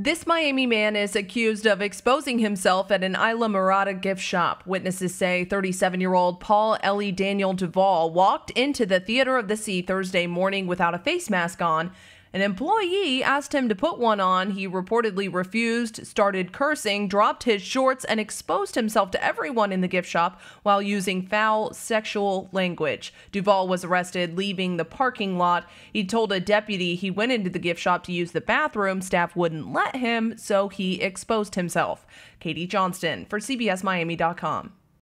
This Miami man is accused of exposing himself at an Isla Morada gift shop. Witnesses say 37 year old Paul Ellie Daniel Duvall walked into the Theater of the Sea Thursday morning without a face mask on an employee asked him to put one on. He reportedly refused, started cursing, dropped his shorts, and exposed himself to everyone in the gift shop while using foul sexual language. Duval was arrested, leaving the parking lot. He told a deputy he went into the gift shop to use the bathroom. Staff wouldn't let him, so he exposed himself. Katie Johnston for CBSMiami.com.